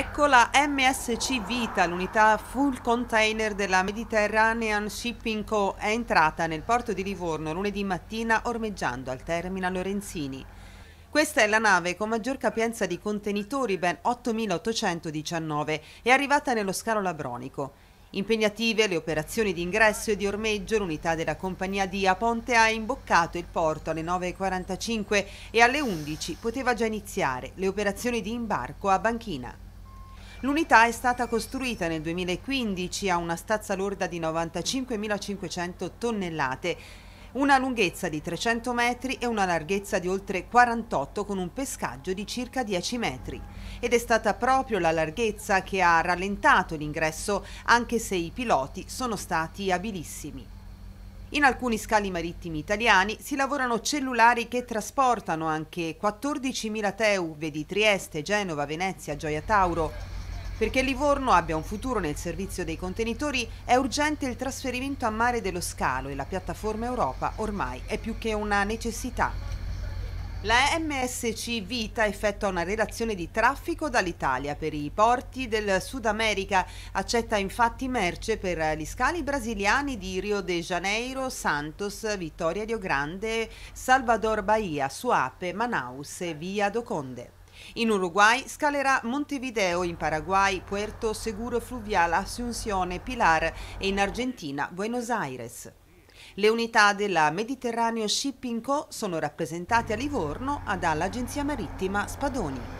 Ecco la MSC Vita, l'unità full container della Mediterranean Shipping Co. è entrata nel porto di Livorno lunedì mattina ormeggiando al terminal Lorenzini. Questa è la nave con maggior capienza di contenitori, ben 8.819, è arrivata nello scalo labronico. Impegnative le operazioni di ingresso e di ormeggio, l'unità della compagnia di Aponte ha imboccato il porto alle 9.45 e alle 11 poteva già iniziare le operazioni di imbarco a banchina. L'unità è stata costruita nel 2015 a una stazza lorda di 95.500 tonnellate, una lunghezza di 300 metri e una larghezza di oltre 48 con un pescaggio di circa 10 metri. Ed è stata proprio la larghezza che ha rallentato l'ingresso, anche se i piloti sono stati abilissimi. In alcuni scali marittimi italiani si lavorano cellulari che trasportano anche 14.000 teu, vedi Trieste, Genova, Venezia, Gioia Tauro, perché Livorno abbia un futuro nel servizio dei contenitori è urgente il trasferimento a mare dello scalo e la piattaforma Europa ormai è più che una necessità. La MSC Vita effettua una relazione di traffico dall'Italia per i porti del Sud America, accetta infatti merce per gli scali brasiliani di Rio de Janeiro, Santos, Vittoria Rio Grande, Salvador Bahia, Suape, Manaus e Via do Conde. In Uruguay scalerà Montevideo, in Paraguay Puerto Seguro Fluvial Asunción Pilar e in Argentina Buenos Aires. Le unità della Mediterraneo Shipping Co. sono rappresentate a Livorno dall'Agenzia Marittima Spadoni.